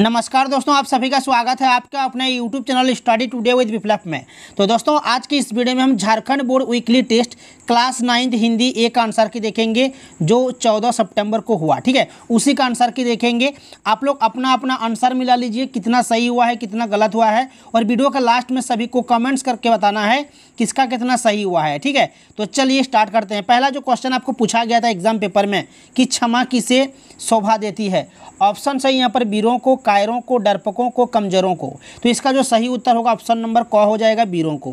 नमस्कार दोस्तों आप सभी का स्वागत है आपका अपने YouTube channel study today with Viplav में तो दोस्तों आज की इस वीडियो में हम Jharkhand board weekly test class ninth Hindi A का आंसर की देखेंगे जो 14 सितंबर को हुआ ठीक है उसी का आंसर की देखेंगे आप लोग अपना अपना आंसर मिला लीजिए कितना सही हुआ है कितना गलत हुआ है और वीडियो का लास्ट में सभी को कमेंट्स करके बताना है किसका कितना सही हुआ है ठीक है तो चलिए स्टार्ट करते हैं पहला जो क्वेश्चन आपको पूछा गया था एग्जाम पेपर में कि क्षमा किसे शोभा देती है ऑप्शन सही यहाँ पर वीरों को कायरों को डरपकों को कमजोरों को तो इसका जो सही उत्तर होगा ऑप्शन नंबर क हो जाएगा वीरों को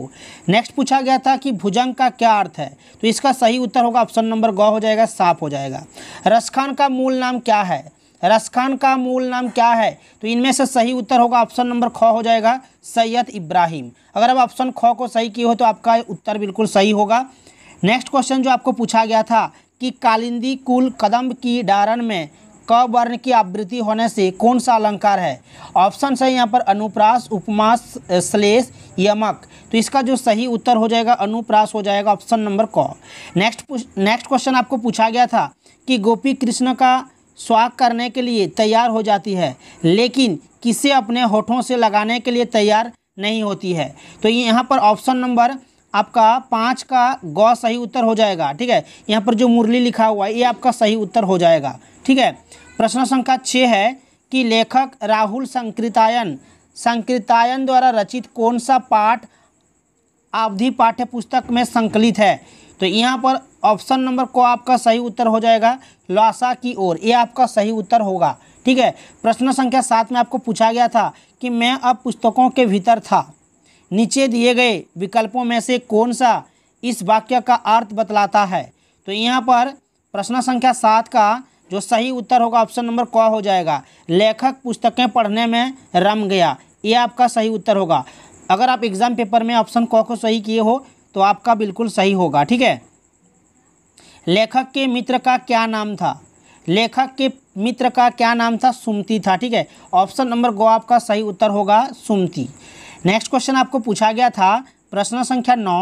नेक्स्ट पूछा गया था कि भुजंग का क्या अर्थ है तो इसका सही उत्तर होगा ऑप्शन नंबर ग हो जाएगा साफ हो जाएगा रसखान का मूल नाम क्या है रसखान का मूल नाम क्या है तो इनमें से सही उत्तर होगा ऑप्शन नंबर ख हो जाएगा सैयद इब्राहिम अगर आप ऑप्शन ख को सही किए हो तो आपका उत्तर बिल्कुल सही होगा नेक्स्ट क्वेश्चन जो आपको पूछा गया था कि कालिंदी कुल कदम की डारन में क वर्ण की आवृत्ति होने से कौन सा अलंकार है ऑप्शन है यहाँ पर अनुप्रास उपमास श्लेष यमक तो इसका जो सही उत्तर हो जाएगा अनुप्रास हो जाएगा ऑप्शन नंबर क नेक्स्ट नेक्स्ट क्वेश्चन आपको पूछा गया था कि गोपी कृष्ण का स्वाग करने के लिए तैयार हो जाती है लेकिन किसे अपने होठों से लगाने के लिए तैयार नहीं होती है तो यहाँ पर ऑप्शन नंबर आपका पाँच का गौ सही उत्तर हो जाएगा ठीक है यहाँ पर जो मुरली लिखा हुआ है ये आपका सही उत्तर हो जाएगा ठीक है प्रश्न संख्या छः है कि लेखक राहुल संकृतायन संकृतायन द्वारा रचित कौन सा पाठ अवधि पाठ्य पुस्तक में संकलित है तो यहाँ पर ऑप्शन नंबर को आपका सही उत्तर हो जाएगा लॉसा की ओर ये आपका सही उत्तर होगा ठीक है प्रश्न संख्या सात में आपको पूछा गया था कि मैं अब पुस्तकों के भीतर था नीचे दिए गए विकल्पों में से कौन सा इस वाक्य का अर्थ बतलाता है तो यहाँ पर प्रश्न संख्या सात का जो सही उत्तर होगा ऑप्शन नंबर क हो जाएगा लेखक पुस्तकें पढ़ने में रम गया ये आपका सही उत्तर होगा अगर आप एग्ज़ाम पेपर में ऑप्शन क को सही किए हो तो आपका बिल्कुल सही होगा ठीक है लेखक के मित्र का क्या नाम था लेखक के मित्र का क्या नाम था सुमती था ठीक है ऑप्शन नंबर गो आपका सही उत्तर होगा सुमती नेक्स्ट क्वेश्चन आपको पूछा गया था प्रश्न संख्या नौ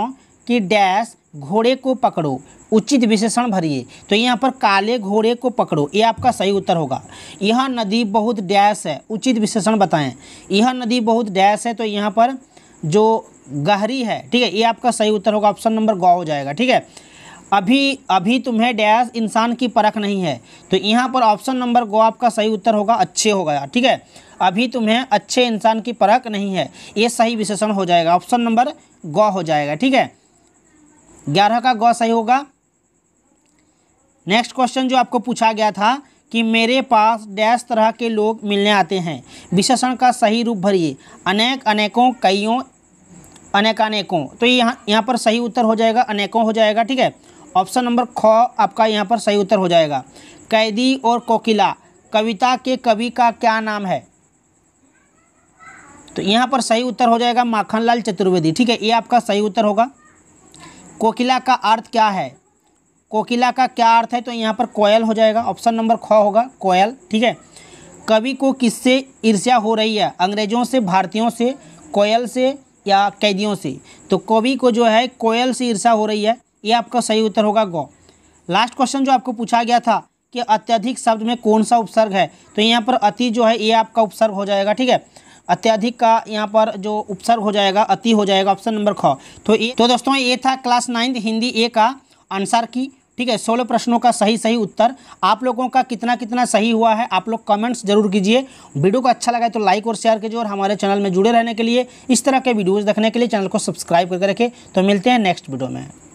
कि डैश घोड़े को पकड़ो उचित विशेषण भरिए तो यहाँ पर काले घोड़े को पकड़ो ये आपका सही उत्तर होगा यह नदी बहुत डैश है उचित विशेषण बताएं यह नदी बहुत डैश है तो यहाँ पर जो गहरी है ठीक है ये आपका सही उत्तर होगा ऑप्शन नंबर गौ हो जाएगा ठीक है अभी अभी तुम्हें डैश इंसान की परख नहीं है तो यहाँ पर ऑप्शन नंबर गौ आपका सही उत्तर होगा अच्छे होगा ठीक है अभी तुम्हें अच्छे इंसान की परख नहीं है ये सही विशेषण हो जाएगा ऑप्शन नंबर गौ हो जाएगा ठीक है ग्यारह का गौ सही होगा नेक्स्ट क्वेश्चन जो आपको पूछा गया था कि मेरे पास डैश तरह के लोग मिलने आते हैं विशेषण का सही रूप भरिए अनेक अनेकों कईयों अनेकानेकों तो यहाँ यहाँ पर सही उत्तर हो जाएगा अनेकों हो जाएगा ठीक है ऑप्शन नंबर ख आपका यहाँ पर सही उत्तर हो जाएगा कैदी और कोकिला कविता के कवि का क्या नाम है तो यहाँ पर सही उत्तर हो जाएगा माखनलाल चतुर्वेदी ठीक है ये आपका सही उत्तर होगा कोकिला का अर्थ क्या है कोकिला का क्या अर्थ है तो यहाँ पर कोयल हो जाएगा ऑप्शन नंबर ख होगा कोयल ठीक है कवि को किससे ईर्ष्या हो रही है अंग्रेजों से भारतीयों से कोयल से या कैदियों से तो कवि को जो है कोयल से ईर्ष्या हो रही है ये आपका सही उत्तर होगा गौ लास्ट क्वेश्चन जो आपको पूछा गया था कि अत्यधिक शब्द में कौन सा उपसर्ग है तो यहाँ पर अति जो है ये आपका उपसर्ग हो जाएगा ठीक है अत्यधिक का यहाँ पर जो उपसर्ग हो जाएगा अति हो जाएगा ऑप्शन नंबर ख तो ये तो दोस्तों ये था क्लास नाइन्थ हिंदी ए का आंसर की ठीक है सोलह प्रश्नों का सही सही उत्तर आप लोगों का कितना कितना सही हुआ है आप लोग कमेंट्स जरूर कीजिए वीडियो को अच्छा लगा तो लाइक और शेयर कीजिए और हमारे चैनल में जुड़े रहने के लिए इस तरह के वीडियोज़ देखने के लिए चैनल को सब्सक्राइब करके रखें तो मिलते हैं नेक्स्ट वीडियो में